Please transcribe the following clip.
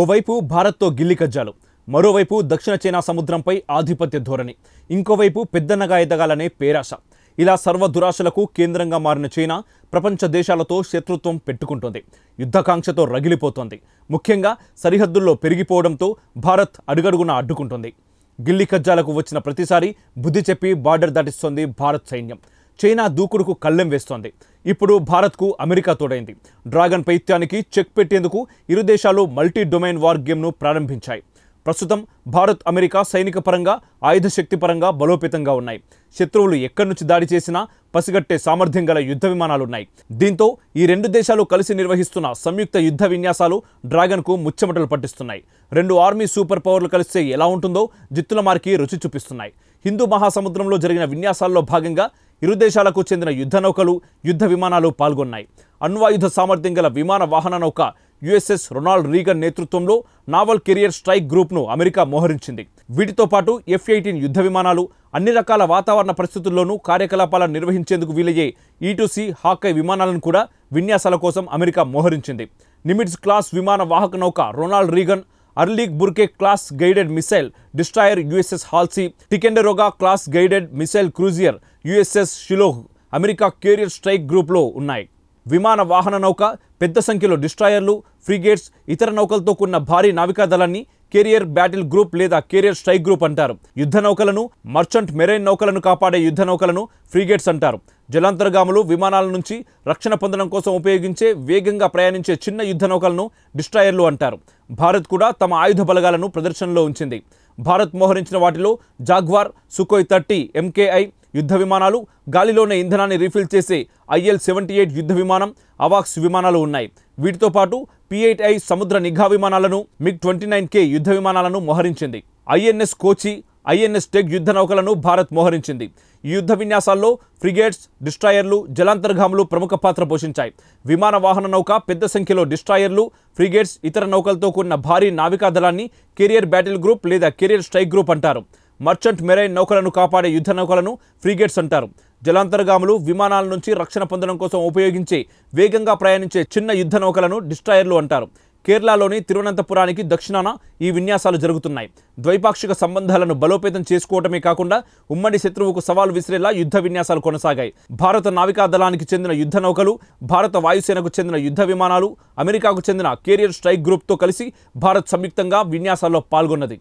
ఓవైపు భారత్తో గిల్లికజ్జాలు మరోవైపు దక్షిణ చైనా సముద్రంపై ఆధిపత్య ధోరణి ఇంకోవైపు పెద్దన్నగా ఎదగాలనే పేరాశ ఇలా సర్వ దురాశలకు కేంద్రంగా మారిన చైనా ప్రపంచ దేశాలతో శత్రుత్వం పెట్టుకుంటుంది యుద్ధకాంక్షతో రగిలిపోతోంది ముఖ్యంగా సరిహద్దుల్లో పెరిగిపోవడంతో భారత్ అడుగడుగున అడ్డుకుంటుంది గిల్లి కజ్జాలకు వచ్చిన ప్రతిసారి బుద్ధి చెప్పి బార్డర్ దాటిస్తోంది భారత్ సైన్యం చైనా దూకుడుకు కళ్ళెం వేస్తోంది ఇప్పుడు భారత్కు అమెరికా తోడైంది డ్రాగన్ పైత్యానికి చెక్ పెట్టేందుకు ఇరు దేశాలు మల్టీ డొమైన్ వార్ గేమ్ను ప్రారంభించాయి ప్రస్తుతం భారత్ అమెరికా సైనిక పరంగా ఆయుధ శక్తి పరంగా బలోపేతంగా ఉన్నాయి శత్రువులు ఎక్కడి నుంచి దాడి చేసినా పసిగట్టే సామర్థ్యం గల యుద్ధ విమానాలున్నాయి దీంతో ఈ రెండు దేశాలు కలిసి నిర్వహిస్తున్న సంయుక్త యుద్ధ విన్యాసాలు డ్రాగన్కు ముచ్చమటలు పట్టిస్తున్నాయి రెండు ఆర్మీ సూపర్ పవర్లు కలిస్తే ఎలా ఉంటుందో జిత్తుల మార్కి రుచి చూపిస్తున్నాయి హిందూ మహాసముద్రంలో జరిగిన విన్యాసాల్లో భాగంగా ఇరు దేశాలకు చెందిన యుద్ధ నౌకలు యుద్ధ విమానాలు పాల్గొన్నాయి అణ్వాయుధ సామర్థ్యం గల విమాన వాహన నౌక యుఎస్ఎస్ రొనాల్డ్ రీగన్ నేతృత్వంలో నావల్ కెరియర్ స్ట్రైక్ గ్రూప్ను అమెరికా మోహరించింది వీటితో పాటు ఎఫ్ ఎయిటీన్ యుద్ధ విమానాలు అన్ని రకాల వాతావరణ పరిస్థితుల్లోనూ కార్యకలాపాలను నిర్వహించేందుకు వీలయ్యే ఈటూసీ హాకై విమానాలను కూడా విన్యాసాల కోసం అమెరికా మోహరించింది నిమిట్స్ క్లాస్ విమాన వాహక నౌక Ronald Reagan Arleigh Burke class guided missile destroyer USS Halsey Ticonderoga class guided missile cruiser USS Shiloh America carrier strike గ్రూప్లో ఉన్నాయి విమాన వాహన నౌక పెద్ద సంఖ్యలో డిస్ట్రాయర్లు ఫ్రిగేట్స్ ఇతర నౌకలతో కూడిన భారీ నావికాదళాన్ని కెరియర్ బ్యాటిల్ గ్రూప్ లేదా కెరియర్ స్ట్రైక్ గ్రూప్ అంటారు యుద్ధ నౌకలను మర్చెంట్ మెరైన్ నౌకలను కాపాడే యుద్ధ నౌకలను ఫ్రీగేట్స్ అంటారు జలాంతర్గాములు విమానాల నుంచి రక్షణ పొందడం కోసం ఉపయోగించే వేగంగా ప్రయాణించే చిన్న యుద్ధ నౌకలను డిస్ట్రాయర్లు అంటారు భారత్ కూడా తమ ఆయుధ బలగాలను ప్రదర్శనలో ఉంచింది భారత్ మోహరించిన వాటిలో జాగ్వార్ సుకోయ్ థర్టీ ఎంకేఐ యుద్ధ విమానాలు గాలిలోనే ఇంధనాన్ని రీఫిల్ చేసే ఐఎల్ సెవెంటీ ఎయిట్ యుద్ధ విమానం అవాక్స్ విమానాలు ఉన్నాయి వీటితో పాటు పిఐటిఐ సముద్ర నిఘా విమానాలను మిగ్ ట్వంటీ నైన్ కే యుద్ధ విమానాలను మోహరించింది ఐఎన్ఎస్ కోచి ఐఎన్ఎస్ టెక్ యుద్ధ నౌకలను భారత్ మోహరించింది ఈ యుద్ధ విన్యాసాల్లో ఫ్రిగేట్స్ డిస్ట్రాయర్లు జలాంతర్గాములు ప్రముఖ పాత్ర పోషించాయి విమాన వాహన నౌక పెద్ద సంఖ్యలో డిస్ట్రాయర్లు ఫ్రిగేట్స్ ఇతర నౌకలతో కూడిన భారీ నావికా దళాన్ని కెరియర్ బ్యాటిల్ గ్రూప్ లేదా కెరియర్ స్ట్రైక్ గ్రూప్ అంటారు మర్చెంట్ మెరైన్ నౌకలను కాపాడే యుద్ధ నౌకలను ఫ్రిగేట్స్ అంటారు జలాంతర్గాములు విమానాల నుంచి రక్షణ పొందడం కోసం ఉపయోగించే వేగంగా ప్రయాణించే చిన్న యుద్ధ నౌకలను డిస్ట్రాయర్లు అంటారు కేరళలోని తిరువనంతపురానికి దక్షిణాన ఈ విన్యాసాలు జరుగుతున్నాయి ద్వైపాక్షిక సంబంధాలను బలోపేతం చేసుకోవటమే కాకుండా ఉమ్మడి శత్రువుకు సవాలు విసిరేలా యుద్ధ విన్యాసాలు కొనసాగాయి భారత నావికా దళానికి చెందిన యుద్ధ నౌకలు భారత వాయుసేనకు చెందిన యుద్ధ విమానాలు అమెరికాకు చెందిన కేరియర్ స్ట్రైక్ గ్రూప్తో కలిసి భారత్ సంయుక్తంగా విన్యాసాల్లో పాల్గొన్నది